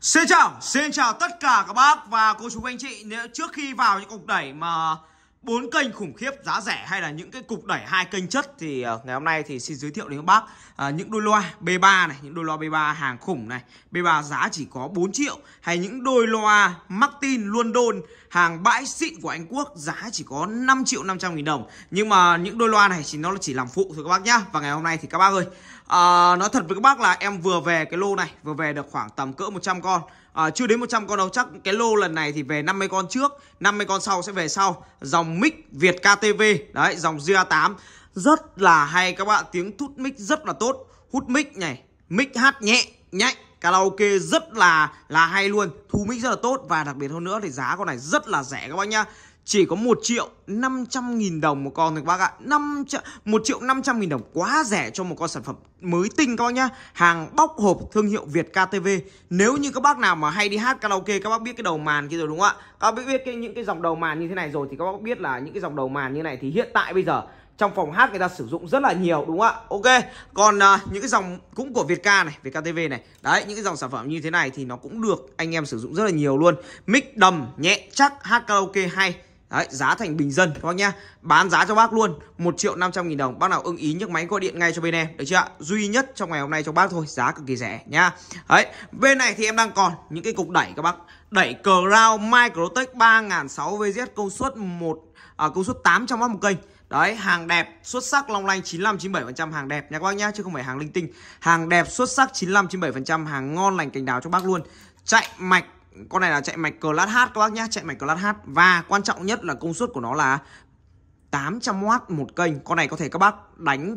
Xin chào, xin chào tất cả các bác và cô chú anh chị Nếu trước khi vào những cục đẩy mà bốn kênh khủng khiếp giá rẻ hay là những cái cục đẩy hai kênh chất thì ờ, ngày hôm nay thì xin giới thiệu đến các bác à, những đôi loa B3 này, những đôi loa B3 hàng khủng này, B3 giá chỉ có 4 triệu hay những đôi loa Martin London hàng bãi xịn của Anh Quốc giá chỉ có 5 triệu 500 nghìn đồng. Nhưng mà những đôi loa này chỉ nó chỉ làm phụ thôi các bác nhá. Và ngày hôm nay thì các bác ơi, à, nói thật với các bác là em vừa về cái lô này, vừa về được khoảng tầm cỡ 100 con à, chưa đến 100 con đâu chắc cái lô lần này thì về 50 con trước 50 con sau sẽ về sau dòng mic Việt KTV đấy dòng GA8 rất là hay các bạn tiếng thút mic rất là tốt hút mic này mic hát nhẹ nhạy karaoke rất là là hay luôn thu mic rất là tốt và đặc biệt hơn nữa thì giá con này rất là rẻ các bác nhá chỉ có 1 triệu 500 nghìn đồng một con thôi các bác ạ 5 triệu, 1 triệu 500 nghìn đồng quá rẻ cho một con sản phẩm mới tinh các bác nhá Hàng bóc hộp thương hiệu Việt KTV Nếu như các bác nào mà hay đi hát karaoke các bác biết cái đầu màn kia rồi đúng không ạ Các bác biết cái, những cái dòng đầu màn như thế này rồi thì các bác biết là những cái dòng đầu màn như này thì hiện tại bây giờ trong phòng hát người ta sử dụng rất là nhiều đúng không ạ ok còn uh, những cái dòng cũng của Việt Ca này Việt VKTV này đấy những cái dòng sản phẩm như thế này thì nó cũng được anh em sử dụng rất là nhiều luôn mic đầm nhẹ chắc hát karaoke hay Đấy, giá thành bình dân các bác nhá. Bán giá cho bác luôn 1 triệu 500 nghìn đồng. Bác nào ưng ý nhấc máy gọi điện ngay cho bên em. Được chưa ạ? Duy nhất trong ngày hôm nay cho bác thôi. Giá cực kỳ rẻ nhá. Đấy, bên này thì em đang còn những cái cục đẩy các bác. Đẩy Crown Microtech 3006 VZ công suất 1 à, công suất 800W một kênh. Đấy, hàng đẹp, xuất sắc long lanh 95 97% hàng đẹp nha các bác nhá, chứ không phải hàng linh tinh. Hàng đẹp, xuất sắc 95 97% hàng ngon lành cành đào cho bác luôn. Chạy mạch con này là chạy mạch Class H các bác nhé chạy mạch Class H và quan trọng nhất là công suất của nó là 800W một kênh con này có thể các bác đánh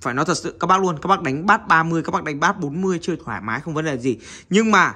phải nói thật sự các bác luôn các bác đánh bát 30 các bác đánh bát 40 chơi thoải mái không vấn đề gì nhưng mà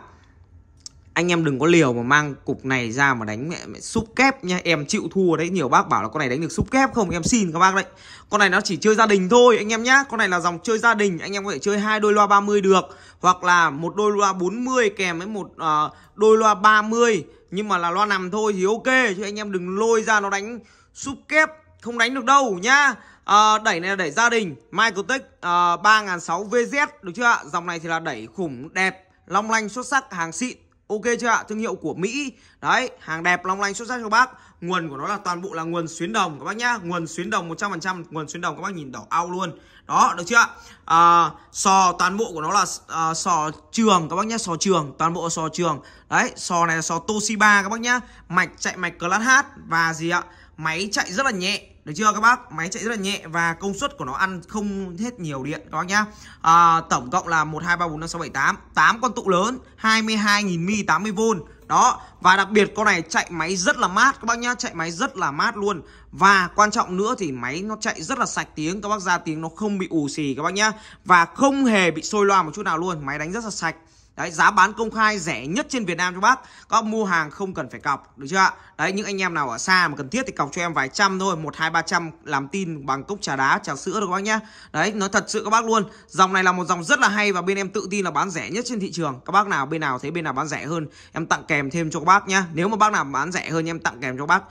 anh em đừng có liều mà mang cục này ra mà đánh mẹ, mẹ súp kép nha em chịu thua đấy nhiều bác bảo là con này đánh được súp kép không em xin các bác đấy con này nó chỉ chơi gia đình thôi anh em nhá con này là dòng chơi gia đình anh em có thể chơi hai đôi loa 30 được hoặc là một đôi loa 40 kèm với một uh, đôi loa 30 nhưng mà là loa nằm thôi thì ok chứ anh em đừng lôi ra nó đánh súp kép không đánh được đâu nhá à, đẩy này là đẩy gia đình Microtech à, 3006 VZ được chưa ạ dòng này thì là đẩy khủng đẹp long lanh xuất sắc hàng xịn ok chưa ạ thương hiệu của mỹ đấy hàng đẹp long lanh xuất sắc cho bác nguồn của nó là toàn bộ là nguồn xuyến đồng các bác nhá nguồn xuyến đồng 100% nguồn xuyến đồng các bác nhìn đỏ ao luôn đó được chưa ạ à, sò toàn bộ của nó là à, sò trường các bác nhá sò trường toàn bộ sò trường đấy sò này là sò toshiba các bác nhá mạch chạy mạch class h và gì ạ máy chạy rất là nhẹ được chưa các bác máy chạy rất là nhẹ và công suất của nó ăn không hết nhiều điện các bác nhá à, tổng cộng là một hai ba bốn năm sáu bảy tám tám con tụ lớn hai mươi 22.000 mi mươi v đó và đặc biệt con này chạy máy rất là mát các bác nhá chạy máy rất là mát luôn và quan trọng nữa thì máy nó chạy rất là sạch tiếng các bác ra tiếng nó không bị ù xì các bác nhá và không hề bị sôi loa một chút nào luôn máy đánh rất là sạch Đấy giá bán công khai rẻ nhất trên Việt Nam cho bác có mua hàng không cần phải cọc Được chưa ạ Đấy những anh em nào ở xa mà cần thiết thì cọc cho em vài trăm thôi một hai ba trăm làm tin bằng cốc trà đá trà sữa được các bác nhá Đấy nói thật sự các bác luôn Dòng này là một dòng rất là hay và bên em tự tin là bán rẻ nhất trên thị trường Các bác nào bên nào thấy bên nào bán rẻ hơn Em tặng kèm thêm cho các bác nhá Nếu mà bác nào bán rẻ hơn em tặng kèm cho bác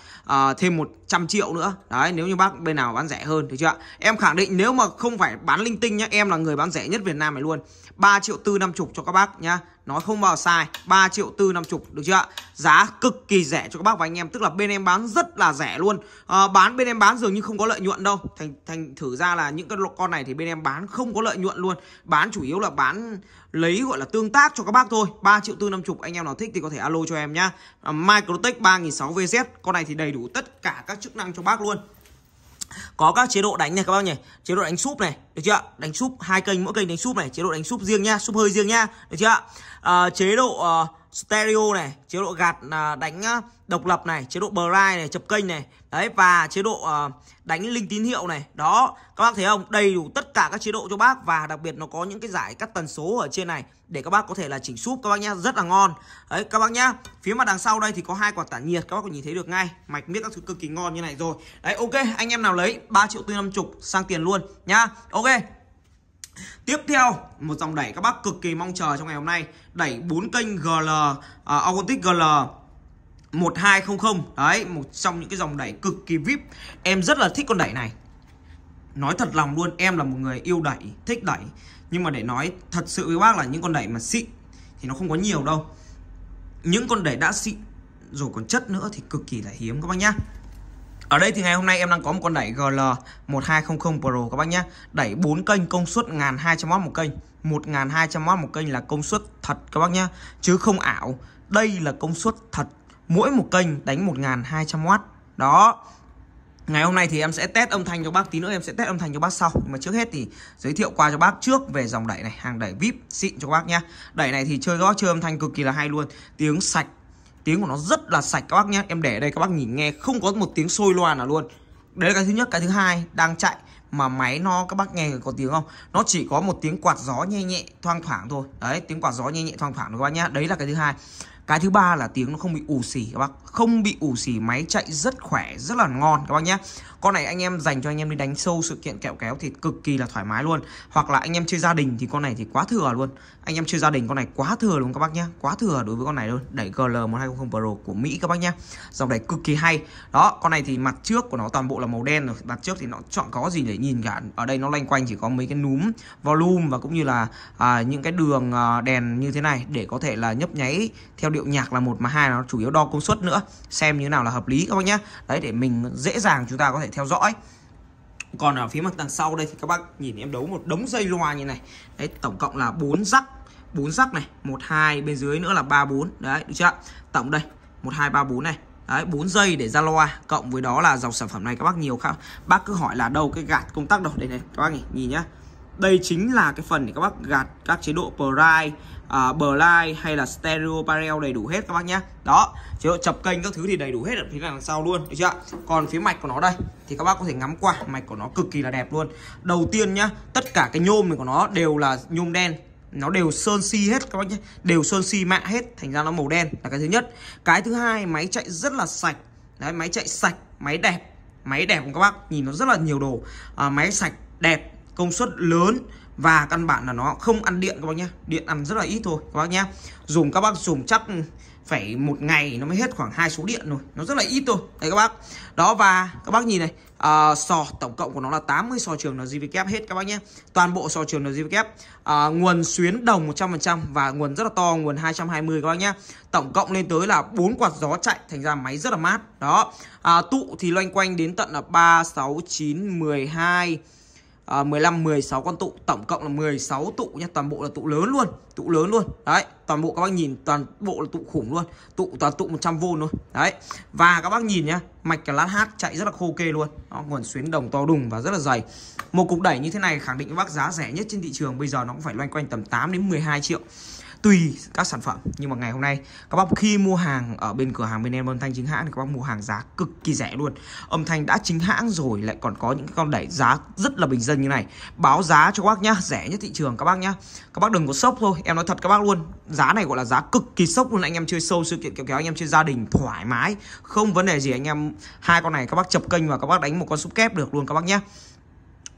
uh, Thêm 100 triệu nữa Đấy nếu như bác bên nào bán rẻ hơn được chưa ạ Em khẳng định nếu mà không phải bán linh tinh nhá Em là người bán rẻ nhất Việt Nam này luôn 3 triệu tư năm chục cho các bác nhá nhá nó không vào sai 3 triệu tư năm chục được chưa ạ giá cực kỳ rẻ cho các bác và anh em tức là bên em bán rất là rẻ luôn à, bán bên em bán dường như không có lợi nhuận đâu thành thành thử ra là những cái con này thì bên em bán không có lợi nhuận luôn bán chủ yếu là bán lấy gọi là tương tác cho các bác thôi 3 triệu tư năm chục anh em nào thích thì có thể alo cho em nhá à, Microtech 3006 VZ con này thì đầy đủ tất cả các chức năng cho bác luôn có các chế độ đánh này các bác nhỉ chế độ đánh súp này được chưa đánh súp hai kênh mỗi kênh đánh súp này chế độ đánh súp riêng nha súp hơi riêng nha được chưa à, chế độ uh, stereo này chế độ gạt à, đánh à, độc lập này chế độ bright này chập kênh này đấy và chế độ à, đánh linh tín hiệu này đó các bác thấy không đầy đủ tất cả các chế độ cho bác và đặc biệt nó có những cái giải cắt tần số ở trên này để các bác có thể là chỉnh súp các bác nhá rất là ngon đấy các bác nhá phía mặt đằng sau đây thì có hai quả tản nhiệt các bác có nhìn thấy được ngay mạch miết các thứ cực kỳ ngon như này rồi đấy ok anh em nào lấy 3 triệu tư năm chục sang tiền luôn nhá ok Tiếp theo, một dòng đẩy các bác cực kỳ mong chờ trong ngày hôm nay, đẩy 4 kênh GL uh, à, Authentic GL 1200. Đấy, một trong những cái dòng đẩy cực kỳ VIP. Em rất là thích con đẩy này. Nói thật lòng luôn, em là một người yêu đẩy, thích đẩy, nhưng mà để nói thật sự với bác là những con đẩy mà xịn thì nó không có nhiều đâu. Những con đẩy đã xịn rồi còn chất nữa thì cực kỳ là hiếm các bác nhá. Ở đây thì ngày hôm nay em đang có một con đẩy GL1200 Pro các bác nhé Đẩy 4 kênh công suất 1200W một kênh 1200W một kênh là công suất thật các bác nhé Chứ không ảo Đây là công suất thật Mỗi một kênh đánh 1200W Đó Ngày hôm nay thì em sẽ test âm thanh cho bác tí nữa em sẽ test âm thanh cho bác sau Nhưng mà trước hết thì giới thiệu qua cho bác trước về dòng đẩy này Hàng đẩy VIP xịn cho bác nhé Đẩy này thì chơi rõ chơi âm thanh cực kỳ là hay luôn Tiếng sạch tiếng của nó rất là sạch các bác nhé em để đây các bác nhìn nghe không có một tiếng sôi loa nào luôn đấy là cái thứ nhất cái thứ hai đang chạy mà máy nó các bác nghe có tiếng không nó chỉ có một tiếng quạt gió nhẹ nhẹ thoang thoảng thôi đấy tiếng quạt gió nhẹ nhẹ thoang thoảng thôi các bác nhá đấy là cái thứ hai cái thứ ba là tiếng nó không bị ù xì các bác không bị ù xì máy chạy rất khỏe rất là ngon các bác nhé con này anh em dành cho anh em đi đánh sâu sự kiện kẹo kéo thì cực kỳ là thoải mái luôn hoặc là anh em chơi gia đình thì con này thì quá thừa luôn anh em chơi gia đình con này quá thừa luôn các bác nhé quá thừa đối với con này luôn đẩy GL 1200 Pro của Mỹ các bác nhé dòng này cực kỳ hay đó con này thì mặt trước của nó toàn bộ là màu đen rồi mặt trước thì nó chọn có gì để nhìn cả ở đây nó lanh quanh chỉ có mấy cái núm volume và cũng như là à, những cái đường à, đèn như thế này để có thể là nhấp nháy theo điệu nhạc là một mà hai nó chủ yếu đo công suất nữa xem như nào là hợp lý các bác nhá đấy để mình dễ dàng chúng ta có thể theo dõi còn ở phía mặt đằng sau đây thì các bác nhìn em đấu một đống dây loa như này đấy tổng cộng là bốn rắc bốn rắc này một hai bên dưới nữa là ba bốn đấy được chưa tổng đây một hai ba bốn này Đấy, bốn dây để ra loa cộng với đó là dòng sản phẩm này các bác nhiều khác bác cứ hỏi là đâu cái gạt công tắc đâu đây này các bác nhìn, nhìn nhá đây chính là cái phần để các bác gạt các chế độ Prime, uh, à, Blind hay là Stereo Parallel đầy đủ hết các bác nhé Đó, chế độ chập kênh các thứ thì đầy đủ hết ở phía đằng sau luôn, được chưa Còn phía mạch của nó đây, thì các bác có thể ngắm qua, mạch của nó cực kỳ là đẹp luôn Đầu tiên nhá, tất cả cái nhôm này của nó đều là nhôm đen nó đều sơn si hết các bác nhé đều sơn si mạ hết thành ra nó màu đen là cái thứ nhất cái thứ hai máy chạy rất là sạch đấy máy chạy sạch máy đẹp máy đẹp của các bác nhìn nó rất là nhiều đồ à, máy sạch đẹp công suất lớn và căn bản là nó không ăn điện các bác nhé điện ăn rất là ít thôi các bác nhé dùng các bác dùng chắc phải một ngày nó mới hết khoảng hai số điện rồi nó rất là ít thôi đấy các bác đó và các bác nhìn này à, sò tổng cộng của nó là 80 sò trường là GVK hết các bác nhé toàn bộ sò trường là GVK à, ờ, nguồn xuyến đồng 100% và nguồn rất là to nguồn 220 các bác nhé tổng cộng lên tới là bốn quạt gió chạy thành ra máy rất là mát đó à, tụ thì loanh quanh đến tận là 3 6 9 12 à, 15 16 con tụ tổng cộng là 16 tụ nhé toàn bộ là tụ lớn luôn tụ lớn luôn đấy toàn bộ các bác nhìn toàn bộ là tụ khủng luôn tụ toàn tụ 100V luôn đấy và các bác nhìn nhá mạch là lát hát chạy rất là khô kê luôn Đó, nguồn xuyến đồng to đùng và rất là dày một cục đẩy như thế này khẳng định các bác giá rẻ nhất trên thị trường bây giờ nó cũng phải loanh quanh tầm 8 đến 12 triệu tùy các sản phẩm nhưng mà ngày hôm nay các bác khi mua hàng ở bên cửa hàng bên em âm thanh chính hãng thì các bác mua hàng giá cực kỳ rẻ luôn âm thanh đã chính hãng rồi lại còn có những con đẩy giá rất là bình dân như này báo giá cho các bác nhá rẻ nhất thị trường các bác nhá các bác đừng có sốc thôi em nói thật các bác luôn giá này gọi là giá cực kỳ sốc luôn anh em chơi sâu sự kiện kéo kéo anh em chơi gia đình thoải mái không vấn đề gì anh em hai con này các bác chập kênh và các bác đánh một con súp kép được luôn các bác nhé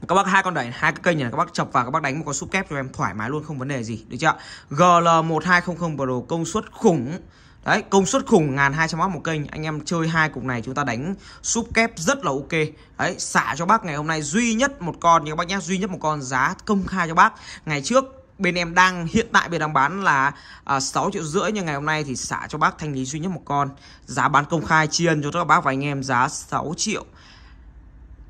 các bác hai con đẩy hai cái cây này các bác chọc vào các bác đánh một con súp kép cho em thoải mái luôn không vấn đề gì được chưa gl 1200 pro công suất khủng Đấy, công suất khủng ngàn 1200 watt một kênh. Anh em chơi hai cục này chúng ta đánh súp kép rất là ok. Đấy, xả cho bác ngày hôm nay duy nhất một con nha các bác nhé, duy nhất một con giá công khai cho bác. Ngày trước bên em đang hiện tại bên đang bán là à, sáu 6 triệu rưỡi nhưng ngày hôm nay thì xả cho bác thanh lý duy nhất một con. Giá bán công khai tri ân cho các bác và anh em giá 6 triệu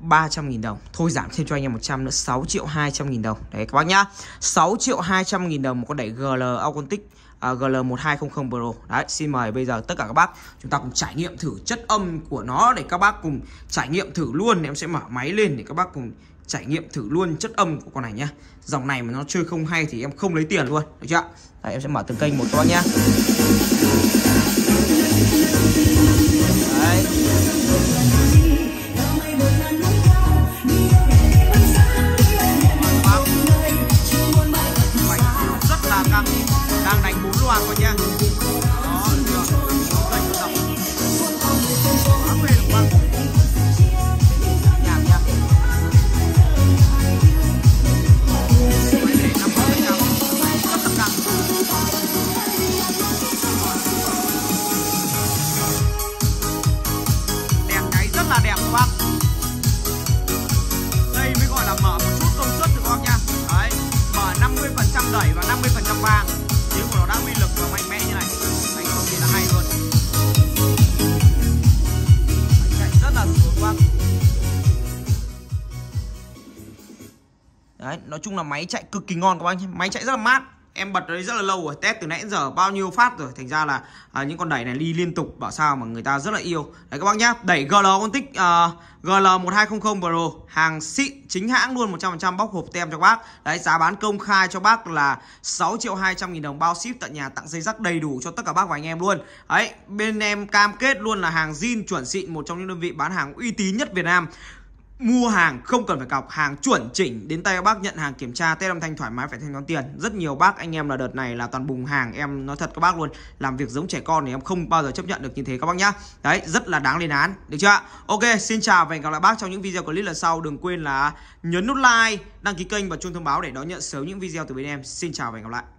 300.000 đồng Thôi giảm thêm cho anh em 100 nữa 6 triệu 200 nghìn đồng Đấy các bác nhá 6 triệu 200 nghìn đồng một con đẩy GL Authentic à, GL1200 Pro Đấy xin mời bây giờ tất cả các bác Chúng ta cùng trải nghiệm thử chất âm của nó Để các bác cùng trải nghiệm thử luôn Em sẽ mở máy lên để các bác cùng trải nghiệm thử luôn chất âm của con này nhá Dòng này mà nó chơi không hay thì em không lấy tiền luôn Được chưa Đấy, Em sẽ mở từng kênh một to nhá vang vang nếu mà nó đã uy lực và mạnh mẽ như này anh cực kỳ là hay luôn anh chạy rất là xuống quá đấy nói chung là máy chạy cực kỳ ngon các bác nhé máy chạy rất là mát em bật đấy rất là lâu rồi test từ nãy giờ bao nhiêu phát rồi thành ra là à, những con đẩy này đi liên tục bảo sao mà người ta rất là yêu đấy các bác nhá đẩy GL con tích uh, GL 1200 Pro hàng xịn chính hãng luôn 100% bóc hộp tem cho bác đấy giá bán công khai cho bác là 6 triệu 200 nghìn đồng bao ship tận nhà tặng dây rắc đầy đủ cho tất cả bác và anh em luôn đấy bên em cam kết luôn là hàng zin chuẩn xịn một trong những đơn vị bán hàng uy tín nhất Việt Nam mua hàng không cần phải cọc hàng chuẩn chỉnh đến tay các bác nhận hàng kiểm tra tết âm thanh thoải mái phải thanh toán tiền rất nhiều bác anh em là đợt này là toàn bùng hàng em nói thật các bác luôn làm việc giống trẻ con thì em không bao giờ chấp nhận được như thế các bác nhá đấy rất là đáng lên án được chưa ok xin chào và hẹn gặp lại bác trong những video clip lần sau đừng quên là nhấn nút like đăng ký kênh và chuông thông báo để đón nhận sớm những video từ bên em xin chào và hẹn gặp lại